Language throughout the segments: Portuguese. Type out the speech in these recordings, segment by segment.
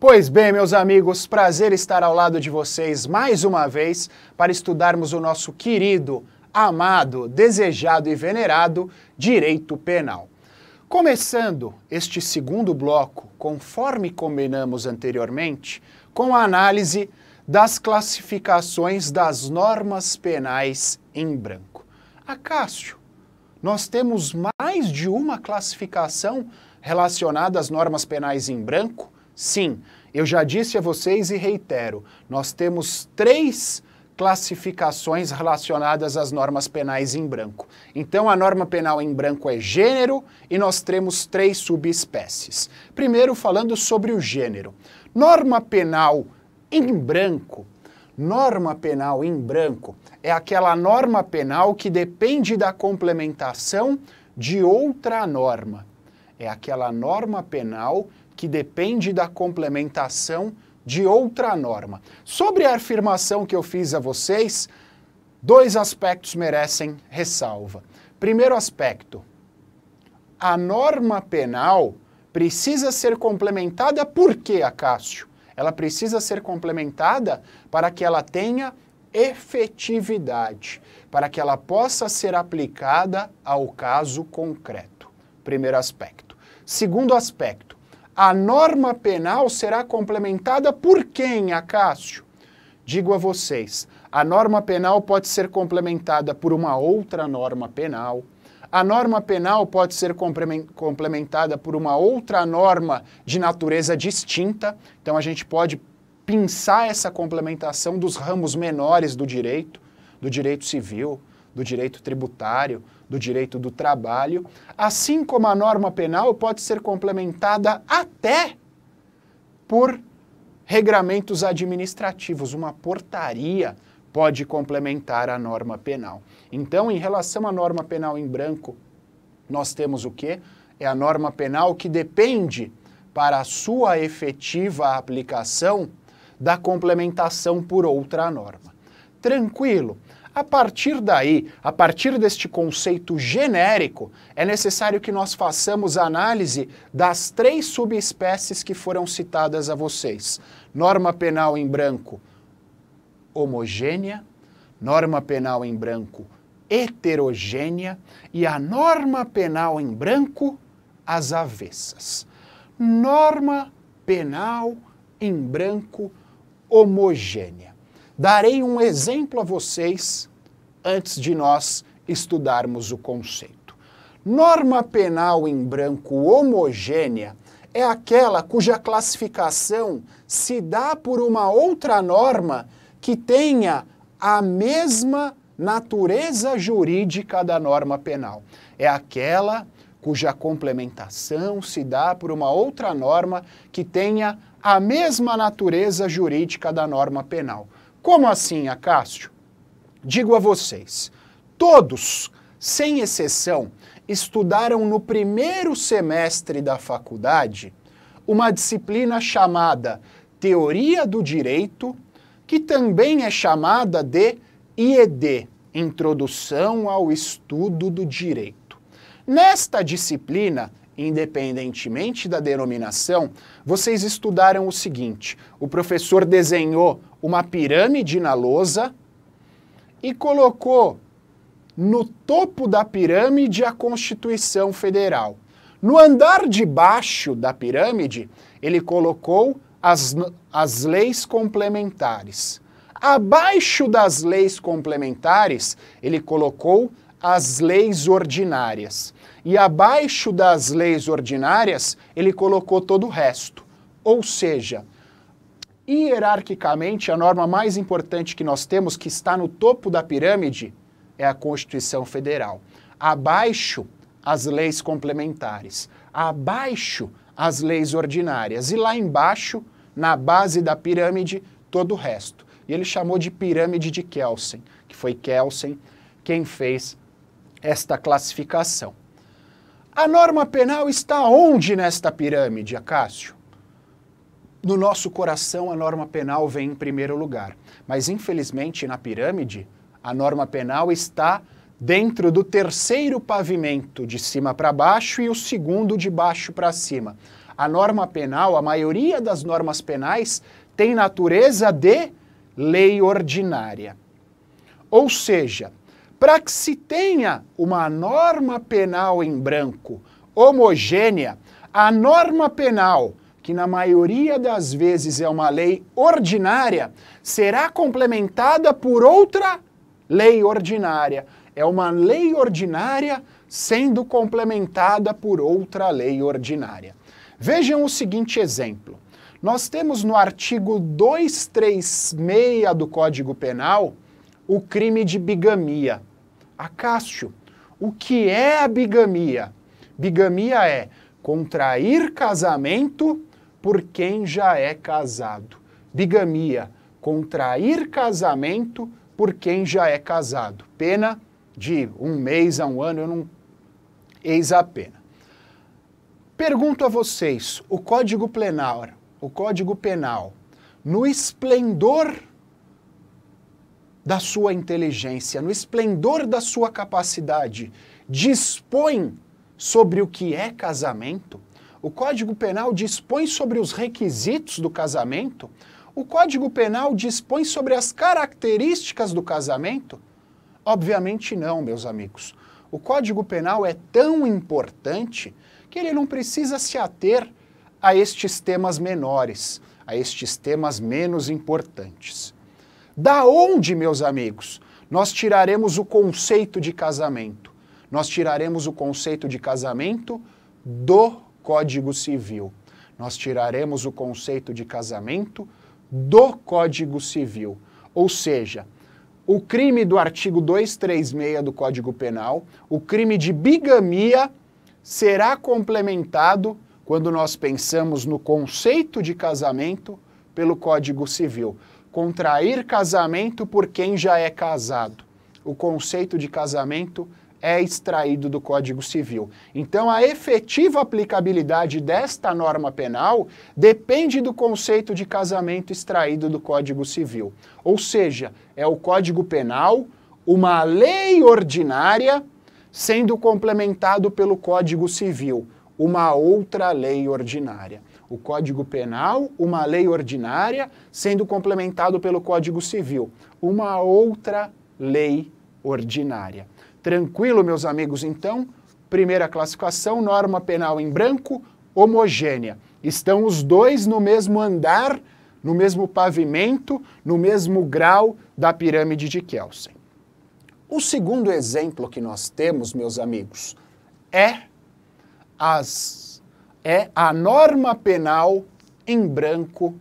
Pois bem, meus amigos, prazer estar ao lado de vocês mais uma vez para estudarmos o nosso querido, amado, desejado e venerado direito penal. Começando este segundo bloco, conforme combinamos anteriormente, com a análise das classificações das normas penais em branco. Acácio, nós temos mais de uma classificação relacionada às normas penais em branco? Sim, eu já disse a vocês e reitero: nós temos três classificações relacionadas às normas penais em branco. Então, a norma penal em branco é gênero e nós temos três subespécies. Primeiro, falando sobre o gênero. Norma penal em branco. Norma penal em branco é aquela norma penal que depende da complementação de outra norma. É aquela norma penal que depende da complementação de outra norma. Sobre a afirmação que eu fiz a vocês, dois aspectos merecem ressalva. Primeiro aspecto: a norma penal precisa ser complementada por quê, Acácio? Ela precisa ser complementada para que ela tenha efetividade, para que ela possa ser aplicada ao caso concreto. Primeiro aspecto. Segundo aspecto, a norma penal será complementada por quem, Acácio? Digo a vocês, a norma penal pode ser complementada por uma outra norma penal. A norma penal pode ser complementada por uma outra norma de natureza distinta. Então a gente pode pensar essa complementação dos ramos menores do direito, do direito civil, do direito tributário, do direito do trabalho, assim como a norma penal pode ser complementada até por regramentos administrativos, uma portaria pode complementar a norma penal. Então, em relação à norma penal em branco, nós temos o quê? É a norma penal que depende para a sua efetiva aplicação da complementação por outra norma. Tranquilo. A partir daí, a partir deste conceito genérico, é necessário que nós façamos análise das três subespécies que foram citadas a vocês. Norma penal em branco homogênea, norma penal em branco heterogênea e a norma penal em branco às avessas. Norma penal em branco homogênea. Darei um exemplo a vocês antes de nós estudarmos o conceito. Norma penal em branco homogênea é aquela cuja classificação se dá por uma outra norma que tenha a mesma natureza jurídica da norma penal. É aquela cuja complementação se dá por uma outra norma que tenha a mesma natureza jurídica da norma penal. Como assim, Acácio? Digo a vocês, todos, sem exceção, estudaram no primeiro semestre da faculdade uma disciplina chamada Teoria do Direito, que também é chamada de IED, Introdução ao Estudo do Direito. Nesta disciplina, independentemente da denominação, vocês estudaram o seguinte: o professor desenhou uma pirâmide na lousa e colocou no topo da pirâmide a Constituição Federal. No andar de baixo da pirâmide, ele colocou as, as leis complementares. Abaixo das leis complementares, ele colocou as leis ordinárias. E abaixo das leis ordinárias, ele colocou todo o resto. Ou seja, hierarquicamente, a norma mais importante que nós temos, que está no topo da pirâmide, é a Constituição Federal. Abaixo, as leis complementares. Abaixo, as leis ordinárias. E lá embaixo, na base da pirâmide, todo o resto. E ele chamou de pirâmide de Kelsen, que foi Kelsen quem fez esta classificação. A norma penal está onde nesta pirâmide, Acácio? No nosso coração, a norma penal vem em primeiro lugar. Mas, infelizmente, na pirâmide, a norma penal está dentro do terceiro pavimento, de cima para baixo, e o segundo de baixo para cima. A norma penal, a maioria das normas penais, tem natureza de lei ordinária. Ou seja, para que se tenha uma norma penal em branco homogênea, a norma penal, que na maioria das vezes é uma lei ordinária, será complementada por outra lei ordinária. É uma lei ordinária sendo complementada por outra lei ordinária. Vejam o seguinte exemplo. Nós temos no artigo 236 do Código Penal o crime de bigamia a Cássio. O que é a bigamia? Bigamia é contrair casamento por quem já é casado. Bigamia, contrair casamento por quem já é casado. Pena de um mês a um ano, eu não. Eis a pena. Pergunto a vocês: o Código Penal, o Código Penal, no esplendor da sua inteligência, no esplendor da sua capacidade, dispõe sobre o que é casamento? O Código Penal dispõe sobre os requisitos do casamento? O Código Penal dispõe sobre as características do casamento? Obviamente não, meus amigos. O Código Penal é tão importante que ele não precisa se ater a estes temas menores, a estes temas menos importantes. Da onde, meus amigos, nós tiraremos o conceito de casamento? Nós tiraremos o conceito de casamento do Código Civil. Nós tiraremos o conceito de casamento do Código Civil. Ou seja, o crime do artigo 236 do Código Penal, o crime de bigamia, será complementado quando nós pensamos no conceito de casamento pelo Código Civil contrair casamento por quem já é casado. O conceito de casamento é extraído do Código Civil. Então, a efetiva aplicabilidade desta norma penal depende do conceito de casamento extraído do Código Civil. Ou seja, é o Código Penal, uma lei ordinária, sendo complementado pelo Código Civil, uma outra lei ordinária o Código Penal, uma lei ordinária, sendo complementado pelo Código Civil, uma outra lei ordinária. Tranquilo, meus amigos, então? Primeira classificação, norma penal em branco, homogênea. Estão os dois no mesmo andar, no mesmo pavimento, no mesmo grau da pirâmide de Kelsen. O segundo exemplo que nós temos, meus amigos, é as é a norma penal em branco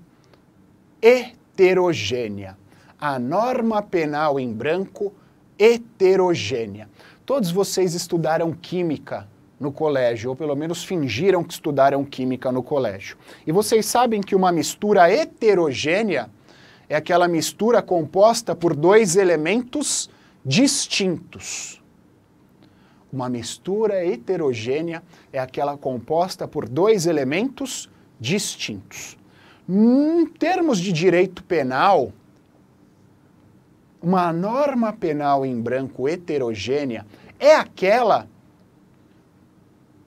heterogênea. A norma penal em branco heterogênea. Todos vocês estudaram química no colégio, ou pelo menos fingiram que estudaram química no colégio. E vocês sabem que uma mistura heterogênea é aquela mistura composta por dois elementos distintos. Uma mistura heterogênea é aquela composta por dois elementos distintos. Em termos de direito penal, uma norma penal em branco heterogênea é aquela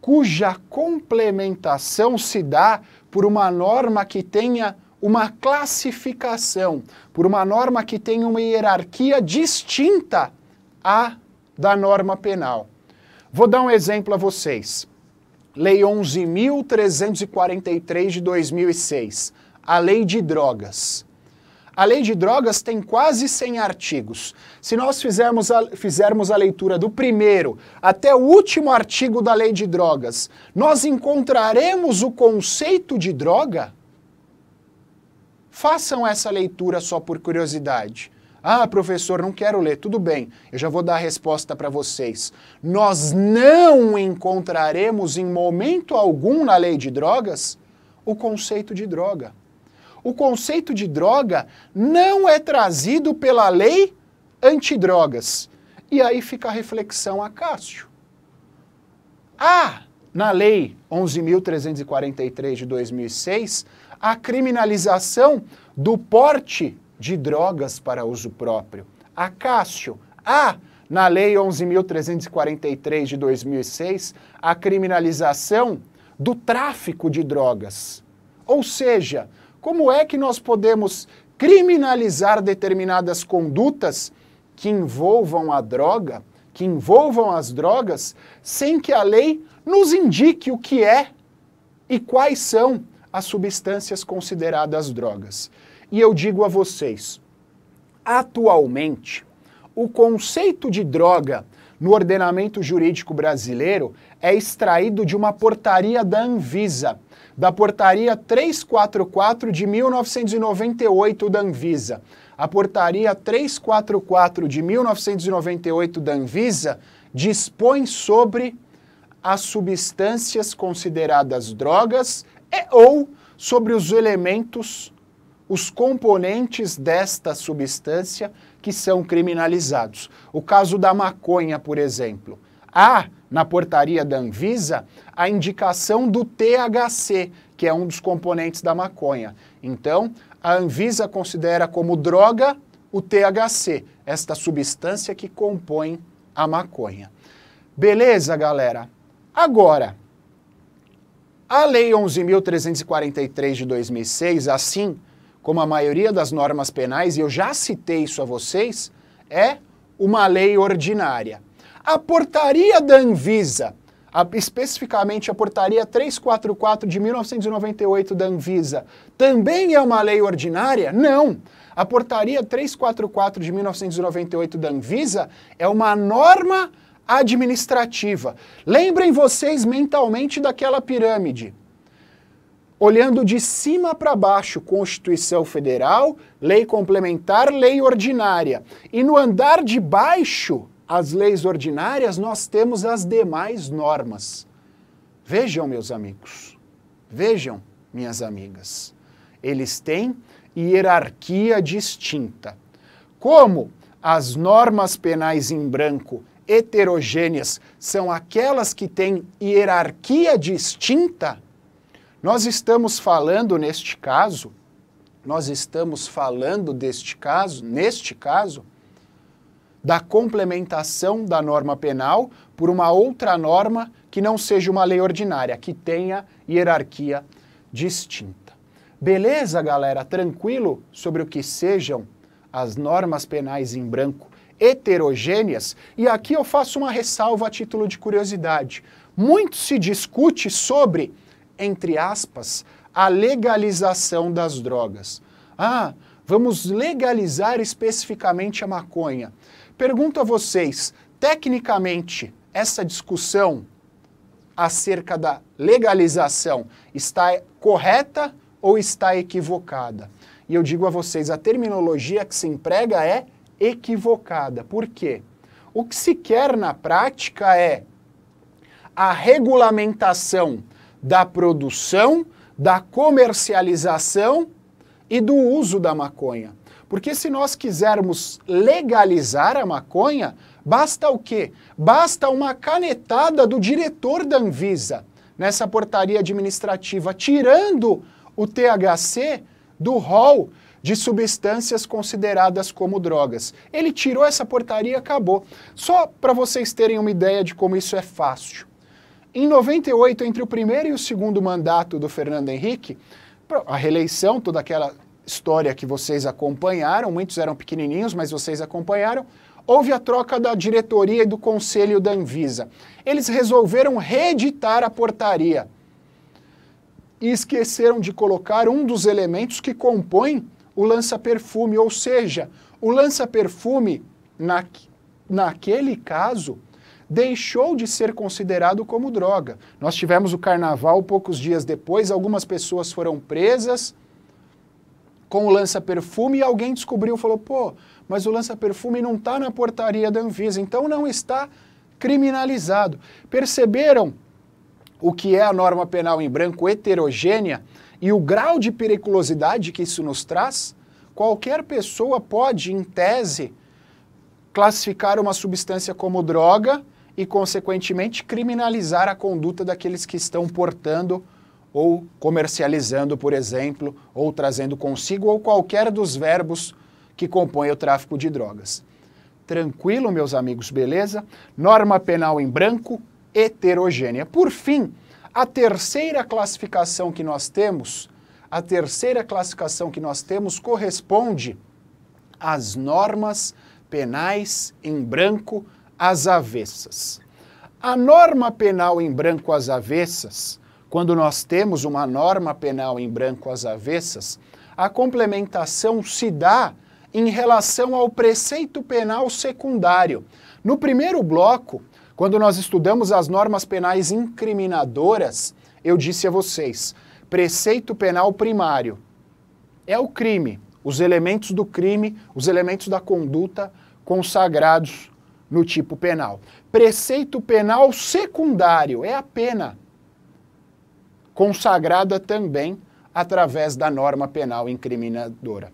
cuja complementação se dá por uma norma que tenha uma classificação, por uma norma que tenha uma hierarquia distinta à da norma penal. Vou dar um exemplo a vocês. Lei 11.343 de 2006, a Lei de Drogas. A Lei de Drogas tem quase 100 artigos. Se nós fizermos a, fizermos a leitura do primeiro até o último artigo da Lei de Drogas, nós encontraremos o conceito de droga? Façam essa leitura só por curiosidade. Ah, professor, não quero ler. Tudo bem, eu já vou dar a resposta para vocês. Nós não encontraremos em momento algum na lei de drogas o conceito de droga. O conceito de droga não é trazido pela lei antidrogas. E aí fica a reflexão a Cássio. Ah, na lei 11.343 de 2006, a criminalização do porte de drogas para uso próprio. Acácio, há ah, na Lei 11.343 de 2006 a criminalização do tráfico de drogas. Ou seja, como é que nós podemos criminalizar determinadas condutas que envolvam a droga, que envolvam as drogas, sem que a lei nos indique o que é e quais são as substâncias consideradas drogas. E eu digo a vocês: atualmente, o conceito de droga no ordenamento jurídico brasileiro é extraído de uma portaria da Anvisa, da portaria 344 de 1998 da Anvisa. A portaria 344 de 1998 da Anvisa dispõe sobre as substâncias consideradas drogas e, ou sobre os elementos os componentes desta substância que são criminalizados. O caso da maconha, por exemplo. Há, na portaria da Anvisa, a indicação do THC, que é um dos componentes da maconha. Então, a Anvisa considera como droga o THC, esta substância que compõe a maconha. Beleza, galera? Agora, a Lei 11.343 de 2006, assim como a maioria das normas penais, e eu já citei isso a vocês, é uma lei ordinária. A portaria da Anvisa, a, especificamente a portaria 344 de 1998 da Anvisa, também é uma lei ordinária? Não. A portaria 344 de 1998 da Anvisa é uma norma administrativa. Lembrem vocês mentalmente daquela pirâmide olhando de cima para baixo Constituição Federal, lei complementar, lei ordinária. E no andar de baixo, as leis ordinárias, nós temos as demais normas. Vejam, meus amigos, vejam, minhas amigas, eles têm hierarquia distinta. Como as normas penais em branco heterogêneas são aquelas que têm hierarquia distinta, nós estamos falando neste caso, nós estamos falando deste caso, neste caso, da complementação da norma penal por uma outra norma que não seja uma lei ordinária, que tenha hierarquia distinta. Beleza, galera? Tranquilo sobre o que sejam as normas penais em branco heterogêneas? E aqui eu faço uma ressalva a título de curiosidade. Muito se discute sobre entre aspas, a legalização das drogas. Ah, vamos legalizar especificamente a maconha. Pergunto a vocês, tecnicamente, essa discussão acerca da legalização está correta ou está equivocada? E eu digo a vocês, a terminologia que se emprega é equivocada. Por quê? O que se quer na prática é a regulamentação da produção, da comercialização e do uso da maconha. Porque se nós quisermos legalizar a maconha, basta o quê? Basta uma canetada do diretor da Anvisa nessa portaria administrativa, tirando o THC do rol de substâncias consideradas como drogas. Ele tirou essa portaria e acabou. Só para vocês terem uma ideia de como isso é fácil. Em 98, entre o primeiro e o segundo mandato do Fernando Henrique, a reeleição, toda aquela história que vocês acompanharam, muitos eram pequenininhos, mas vocês acompanharam, houve a troca da diretoria e do conselho da Anvisa. Eles resolveram reeditar a portaria e esqueceram de colocar um dos elementos que compõem o lança-perfume, ou seja, o lança-perfume, na, naquele caso, deixou de ser considerado como droga. Nós tivemos o carnaval poucos dias depois, algumas pessoas foram presas com o lança-perfume e alguém descobriu e falou: pô, mas o lança-perfume não está na portaria da Anvisa, então não está criminalizado. Perceberam o que é a norma penal em branco heterogênea e o grau de periculosidade que isso nos traz? Qualquer pessoa pode, em tese, classificar uma substância como droga e, consequentemente, criminalizar a conduta daqueles que estão portando ou comercializando, por exemplo, ou trazendo consigo ou qualquer dos verbos que compõem o tráfico de drogas. Tranquilo, meus amigos, beleza? Norma penal em branco, heterogênea. Por fim, a terceira classificação que nós temos, a terceira classificação que nós temos corresponde às normas penais em branco às avessas. A norma penal em branco às avessas, quando nós temos uma norma penal em branco às avessas, a complementação se dá em relação ao preceito penal secundário. No primeiro bloco, quando nós estudamos as normas penais incriminadoras, eu disse a vocês: preceito penal primário é o crime, os elementos do crime, os elementos da conduta consagrados no tipo penal. Preceito penal secundário é a pena, consagrada também através da norma penal incriminadora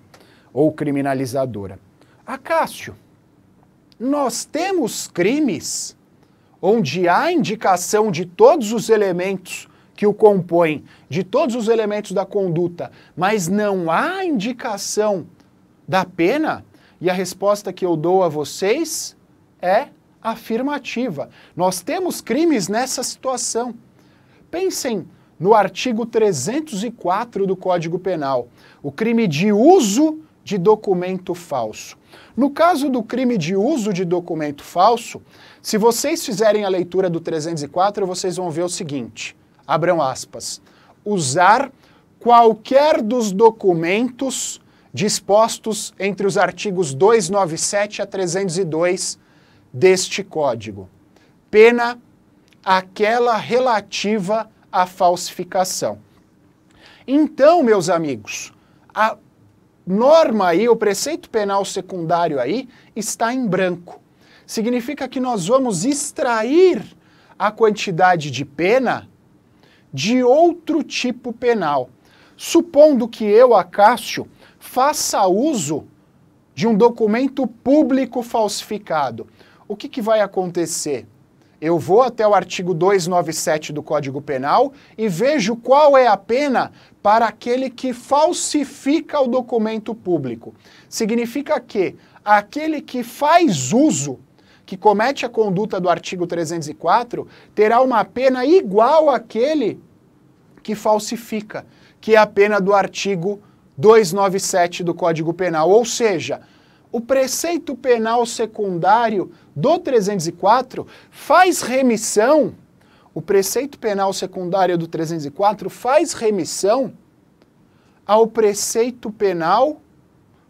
ou criminalizadora. Acácio, nós temos crimes onde há indicação de todos os elementos que o compõem, de todos os elementos da conduta, mas não há indicação da pena? E a resposta que eu dou a vocês é afirmativa. Nós temos crimes nessa situação. Pensem no artigo 304 do Código Penal, o crime de uso de documento falso. No caso do crime de uso de documento falso, se vocês fizerem a leitura do 304, vocês vão ver o seguinte: abram aspas. Usar qualquer dos documentos dispostos entre os artigos 297 a 302 deste código. Pena aquela relativa à falsificação. Então, meus amigos, a norma aí, o preceito penal secundário aí, está em branco. Significa que nós vamos extrair a quantidade de pena de outro tipo penal. Supondo que eu, Acácio, faça uso de um documento público falsificado o que, que vai acontecer? Eu vou até o artigo 297 do Código Penal e vejo qual é a pena para aquele que falsifica o documento público. Significa que aquele que faz uso, que comete a conduta do artigo 304, terá uma pena igual àquele que falsifica, que é a pena do artigo 297 do Código Penal. Ou seja, o preceito penal secundário do 304 faz remissão, o preceito penal secundário do 304 faz remissão ao preceito penal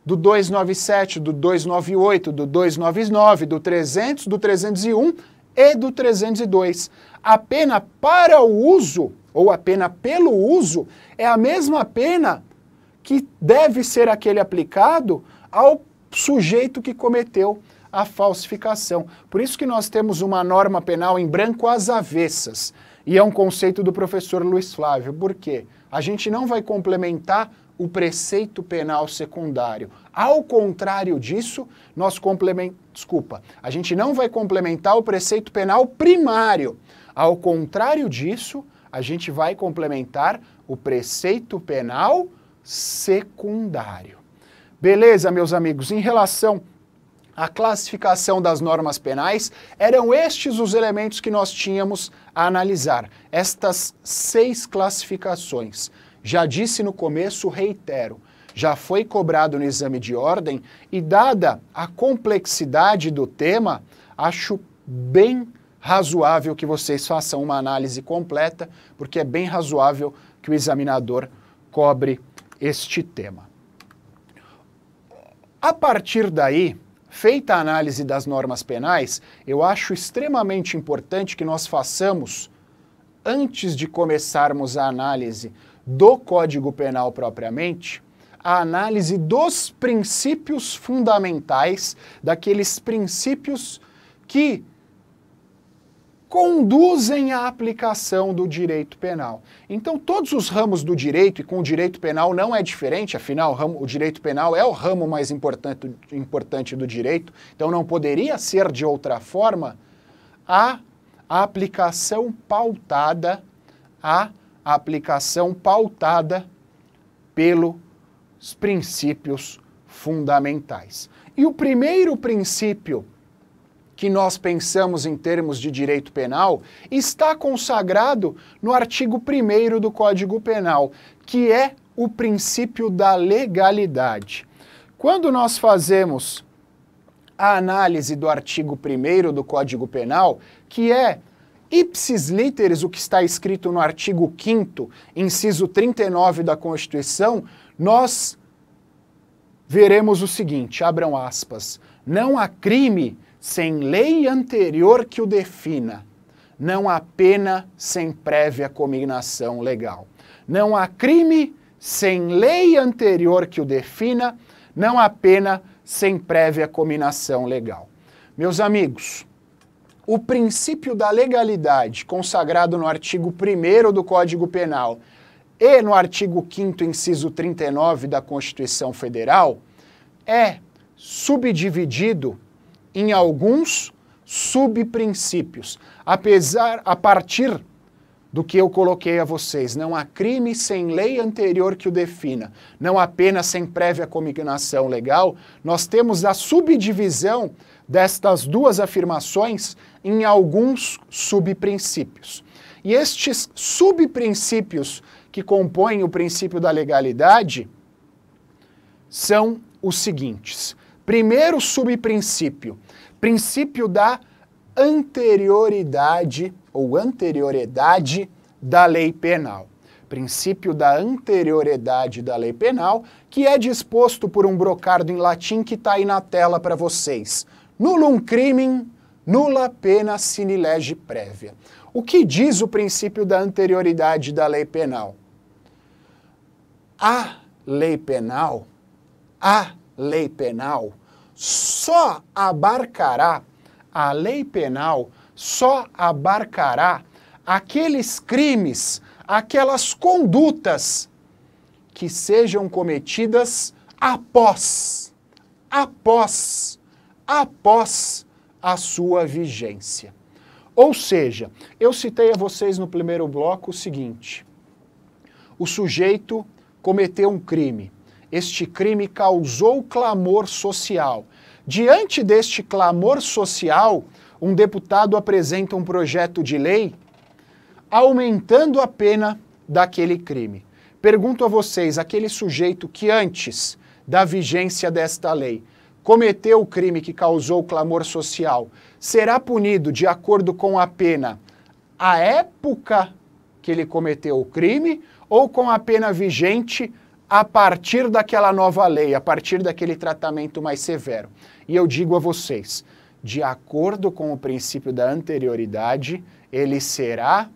do 297, do 298, do 299, do 300, do 301 e do 302. A pena para o uso ou a pena pelo uso é a mesma pena que deve ser aquele aplicado ao sujeito que cometeu a falsificação. Por isso que nós temos uma norma penal em branco às avessas. E é um conceito do professor Luiz Flávio. Por quê? A gente não vai complementar o preceito penal secundário. Ao contrário disso, nós complementamos. Desculpa, a gente não vai complementar o preceito penal primário. Ao contrário disso, a gente vai complementar o preceito penal secundário. Beleza, meus amigos, em relação à classificação das normas penais, eram estes os elementos que nós tínhamos a analisar, estas seis classificações. Já disse no começo, reitero, já foi cobrado no exame de ordem e, dada a complexidade do tema, acho bem razoável que vocês façam uma análise completa, porque é bem razoável que o examinador cobre este tema. A partir daí, feita a análise das normas penais, eu acho extremamente importante que nós façamos, antes de começarmos a análise do Código Penal propriamente, a análise dos princípios fundamentais, daqueles princípios que conduzem à aplicação do direito penal. Então, todos os ramos do direito, e com o direito penal não é diferente, afinal, o, ramo, o direito penal é o ramo mais importante, importante do direito, então não poderia ser de outra forma, a aplicação pautada, a aplicação pautada pelos princípios fundamentais. E o primeiro princípio que nós pensamos em termos de direito penal está consagrado no artigo 1 do Código Penal, que é o princípio da legalidade. Quando nós fazemos a análise do artigo 1 do Código Penal, que é ipsis literis o que está escrito no artigo 5 inciso 39 da Constituição, nós veremos o seguinte: abram aspas. Não há crime sem lei anterior que o defina. Não há pena sem prévia cominação legal. Não há crime sem lei anterior que o defina. Não há pena sem prévia cominação legal. Meus amigos, o princípio da legalidade consagrado no artigo 1 do Código Penal e no artigo 5 inciso 39 da Constituição Federal, é subdividido em alguns subprincípios. Apesar a partir do que eu coloquei a vocês, não há crime sem lei anterior que o defina, não há pena sem prévia cominação legal, nós temos a subdivisão destas duas afirmações em alguns subprincípios. E estes subprincípios que compõem o princípio da legalidade são os seguintes. Primeiro subprincípio, princípio da anterioridade ou anterioridade da lei penal. Princípio da anterioridade da lei penal, que é disposto por um brocardo em latim que está aí na tela para vocês. Nullum crimen, nulla pena sine lege prévia. O que diz o princípio da anterioridade da lei penal? a lei penal, a lei penal só abarcará a lei penal só abarcará aqueles crimes, aquelas condutas que sejam cometidas após, após, após a sua vigência. Ou seja, eu citei a vocês no primeiro bloco o seguinte: o sujeito cometeu um crime. Este crime causou clamor social. Diante deste clamor social, um deputado apresenta um projeto de lei aumentando a pena daquele crime. Pergunto a vocês, aquele sujeito que antes da vigência desta lei cometeu o crime que causou clamor social, será punido de acordo com a pena à época que ele cometeu o crime ou com a pena vigente a partir daquela nova lei, a partir daquele tratamento mais severo. E eu digo a vocês, de acordo com o princípio da anterioridade, ele será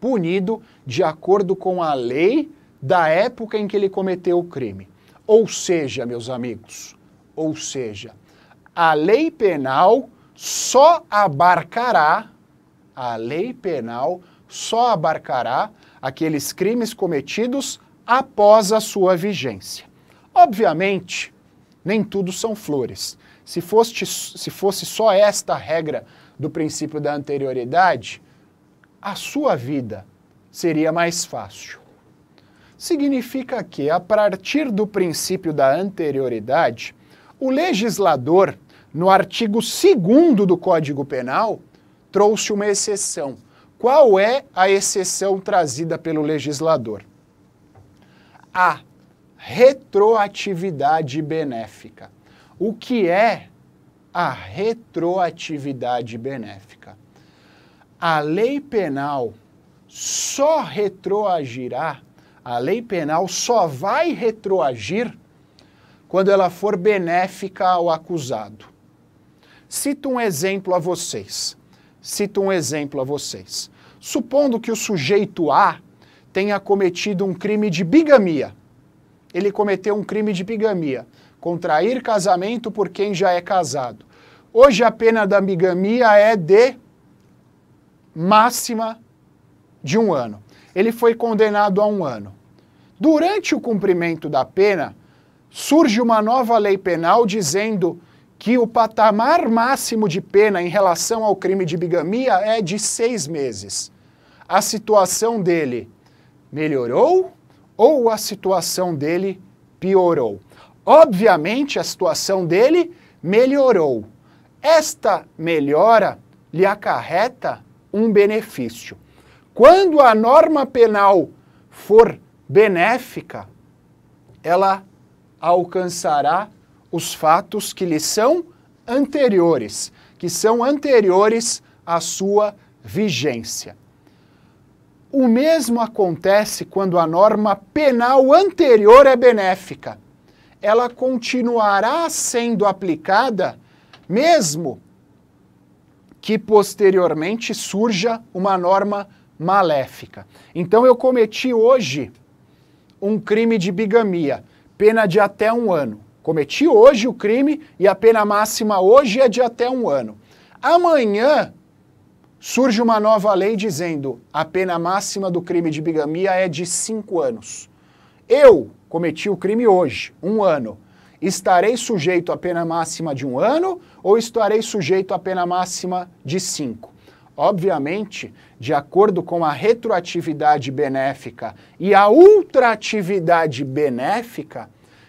punido de acordo com a lei da época em que ele cometeu o crime. Ou seja, meus amigos, ou seja, a lei penal só abarcará, a lei penal só abarcará aqueles crimes cometidos após a sua vigência. Obviamente, nem tudo são flores. Se, se fosse só esta regra do princípio da anterioridade, a sua vida seria mais fácil. Significa que, a partir do princípio da anterioridade, o legislador, no artigo 2 do Código Penal, trouxe uma exceção qual é a exceção trazida pelo legislador? A retroatividade benéfica. O que é a retroatividade benéfica? A lei penal só retroagirá, a lei penal só vai retroagir quando ela for benéfica ao acusado. Cito um exemplo a vocês. Cito um exemplo a vocês. Supondo que o sujeito A tenha cometido um crime de bigamia. Ele cometeu um crime de bigamia, contrair casamento por quem já é casado. Hoje a pena da bigamia é de máxima de um ano. Ele foi condenado a um ano. Durante o cumprimento da pena, surge uma nova lei penal dizendo que o patamar máximo de pena em relação ao crime de bigamia é de seis meses a situação dele melhorou ou a situação dele piorou. Obviamente, a situação dele melhorou. Esta melhora lhe acarreta um benefício. Quando a norma penal for benéfica, ela alcançará os fatos que lhe são anteriores, que são anteriores à sua vigência. O mesmo acontece quando a norma penal anterior é benéfica. Ela continuará sendo aplicada mesmo que posteriormente surja uma norma maléfica. Então eu cometi hoje um crime de bigamia, pena de até um ano. Cometi hoje o crime e a pena máxima hoje é de até um ano. Amanhã Surge uma nova lei dizendo a pena máxima do crime de bigamia é de cinco anos. Eu cometi o crime hoje, um ano. Estarei sujeito à pena máxima de um ano ou estarei sujeito à pena máxima de cinco? Obviamente, de acordo com a retroatividade benéfica e a ultratividade benéfica,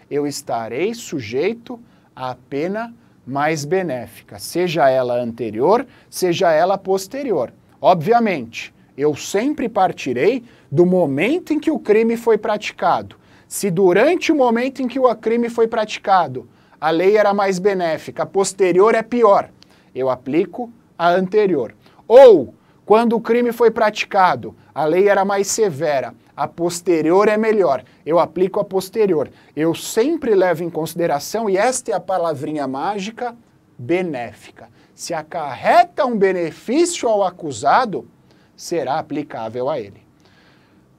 eu estarei sujeito à pena máxima mais benéfica, seja ela anterior, seja ela posterior. Obviamente, eu sempre partirei do momento em que o crime foi praticado. Se durante o momento em que o crime foi praticado, a lei era mais benéfica, a posterior é pior, eu aplico a anterior. Ou, quando o crime foi praticado, a lei era mais severa. A posterior é melhor. Eu aplico a posterior. Eu sempre levo em consideração, e esta é a palavrinha mágica, benéfica. Se acarreta um benefício ao acusado, será aplicável a ele.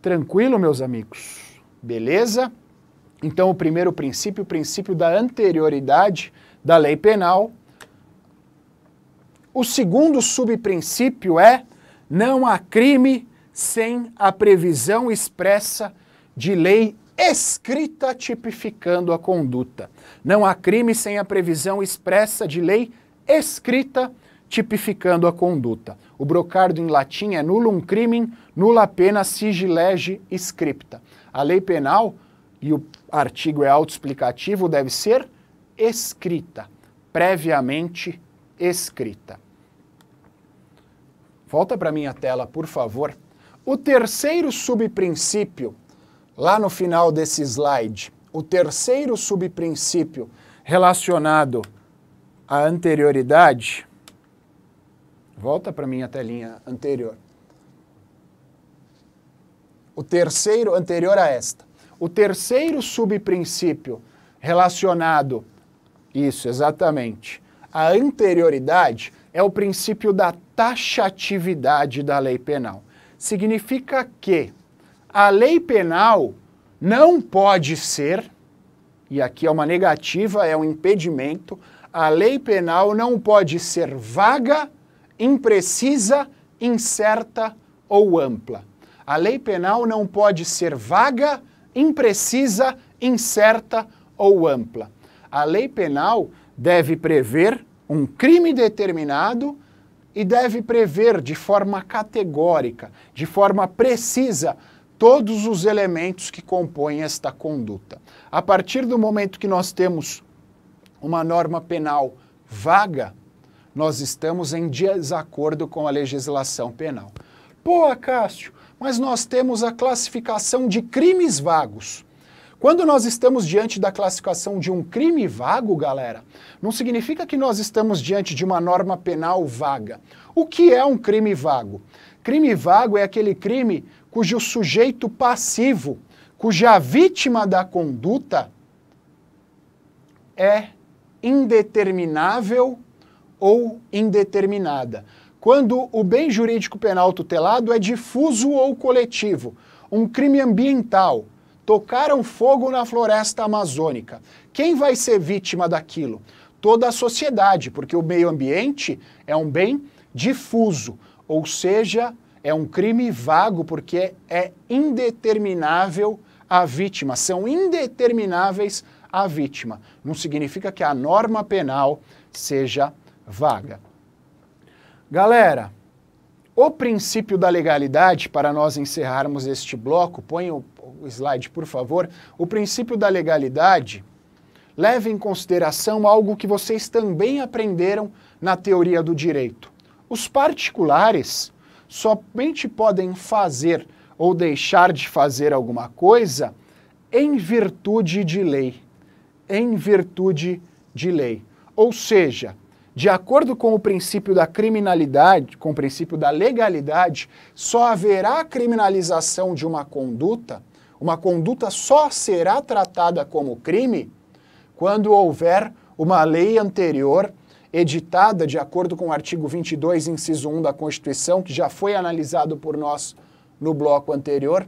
Tranquilo, meus amigos? Beleza? Então, o primeiro princípio, o princípio da anterioridade da lei penal. O segundo subprincípio é: não há crime sem a previsão expressa de lei escrita tipificando a conduta. Não há crime sem a previsão expressa de lei escrita tipificando a conduta. O brocardo em latim é nullum crimen, nulla pena sigi scripta. A lei penal, e o artigo é autoexplicativo, deve ser escrita, previamente escrita. Volta para minha tela, por favor. O terceiro subprincípio, lá no final desse slide, o terceiro subprincípio relacionado à anterioridade, volta para mim a telinha anterior. O terceiro, anterior a esta. O terceiro subprincípio relacionado, isso exatamente, à anterioridade é o princípio da taxatividade da lei penal significa que a lei penal não pode ser, e aqui é uma negativa, é um impedimento, a lei penal não pode ser vaga, imprecisa, incerta ou ampla. A lei penal não pode ser vaga, imprecisa, incerta ou ampla. A lei penal deve prever um crime determinado e deve prever de forma categórica, de forma precisa, todos os elementos que compõem esta conduta. A partir do momento que nós temos uma norma penal vaga, nós estamos em desacordo com a legislação penal. Pô, Cássio, mas nós temos a classificação de crimes vagos. Quando nós estamos diante da classificação de um crime vago, galera, não significa que nós estamos diante de uma norma penal vaga. O que é um crime vago? Crime vago é aquele crime cujo sujeito passivo, cuja vítima da conduta é indeterminável ou indeterminada. Quando o bem jurídico penal tutelado é difuso ou coletivo, um crime ambiental, tocaram fogo na floresta amazônica. Quem vai ser vítima daquilo? Toda a sociedade, porque o meio ambiente é um bem difuso, ou seja, é um crime vago porque é indeterminável a vítima, são indetermináveis a vítima. Não significa que a norma penal seja vaga. Galera, o princípio da legalidade, para nós encerrarmos este bloco, põe o o slide, por favor, o princípio da legalidade leva em consideração algo que vocês também aprenderam na teoria do direito. Os particulares somente podem fazer ou deixar de fazer alguma coisa em virtude de lei. Em virtude de lei. Ou seja, de acordo com o princípio da criminalidade, com o princípio da legalidade, só haverá criminalização de uma conduta uma conduta só será tratada como crime quando houver uma lei anterior editada de acordo com o artigo 22, inciso 1 da Constituição, que já foi analisado por nós no bloco anterior,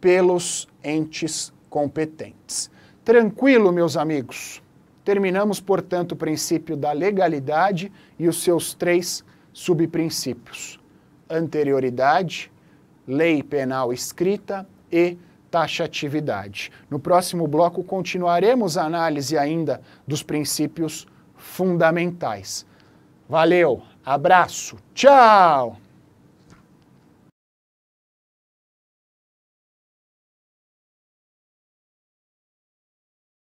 pelos entes competentes. Tranquilo, meus amigos. Terminamos, portanto, o princípio da legalidade e os seus três subprincípios: anterioridade, lei penal escrita e taxatividade. No próximo bloco, continuaremos a análise ainda dos princípios fundamentais. Valeu, abraço, tchau!